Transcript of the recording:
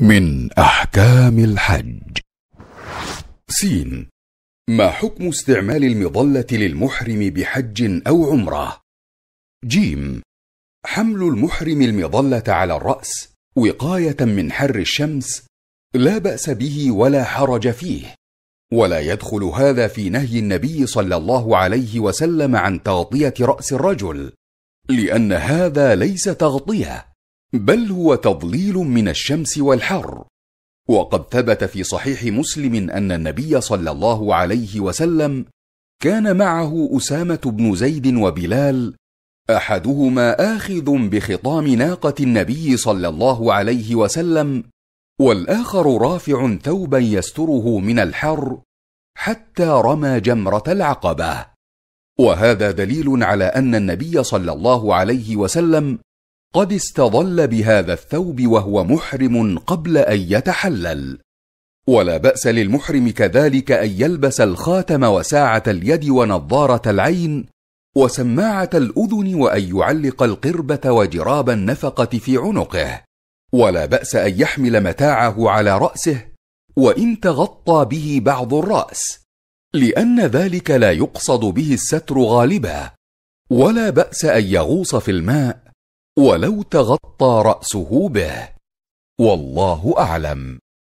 من أحكام الحج سين ما حكم استعمال المظلة للمحرم بحج أو عمرة؟ جيم حمل المحرم المظلة على الرأس وقاية من حر الشمس لا بأس به ولا حرج فيه ولا يدخل هذا في نهي النبي صلى الله عليه وسلم عن تغطية رأس الرجل لأن هذا ليس تغطية بل هو تضليل من الشمس والحر وقد ثبت في صحيح مسلم ان النبي صلى الله عليه وسلم كان معه اسامه بن زيد وبلال احدهما اخذ بخطام ناقه النبي صلى الله عليه وسلم والاخر رافع ثوبا يستره من الحر حتى رمى جمره العقبه وهذا دليل على ان النبي صلى الله عليه وسلم قد استظل بهذا الثوب وهو محرم قبل ان يتحلل ولا باس للمحرم كذلك ان يلبس الخاتم وساعه اليد ونظاره العين وسماعه الاذن وان يعلق القربه وجراب النفقه في عنقه ولا باس ان يحمل متاعه على راسه وان تغطى به بعض الراس لان ذلك لا يقصد به الستر غالبا ولا باس ان يغوص في الماء ولو تغطى رأسه به والله أعلم